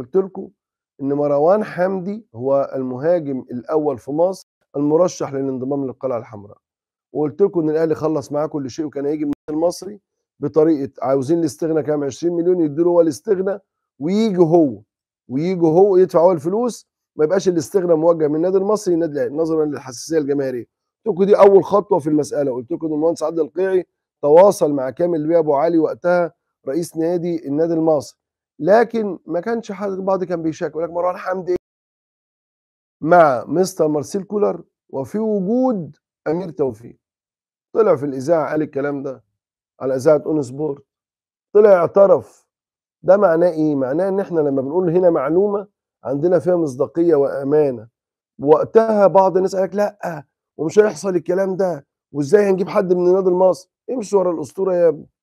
قلت لكم ان مروان حمدي هو المهاجم الاول في مصر المرشح للانضمام للقلعه الحمراء وقلت لكم ان الاهلي خلص معاه كل شيء وكان هيجي من المصري بطريقه عاوزين الاستغنى كام 20 مليون يدوا هو الاستغنى ويجي هو ويجي هو يدفع هو الفلوس ما يبقاش الاستغنى موجه من النادي المصري للنادي الاهلي نظرا للحساسيه الجماهيريه قلت لكم دي اول خطوه في المساله قلت لكم ان المهندس عادل القيعي تواصل مع كامل بيه ابو علي وقتها رئيس نادي النادي المصري لكن ما كانش حد البعض كان بيشاك يقول لك مروان حمدي إيه؟ مع مستر مارسيل كولر وفي وجود امير توفيق طلع في الاذاعه قال الكلام ده على اذاعه اون سبورت طلع اعترف ده معناه ايه؟ معناه ان احنا لما بنقول هنا معلومه عندنا فيها مصداقيه وامانه وقتها بعض الناس قال لك لا ومش هيحصل الكلام ده وازاي هنجيب حد من النادي المصري امشي ورا الاسطوره يا ابني